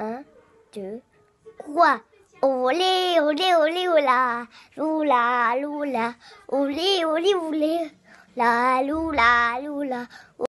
Un, deux, trois. Olé, olé, olé, oula. loula, loula, olé, olé, olé, la, loula, loula.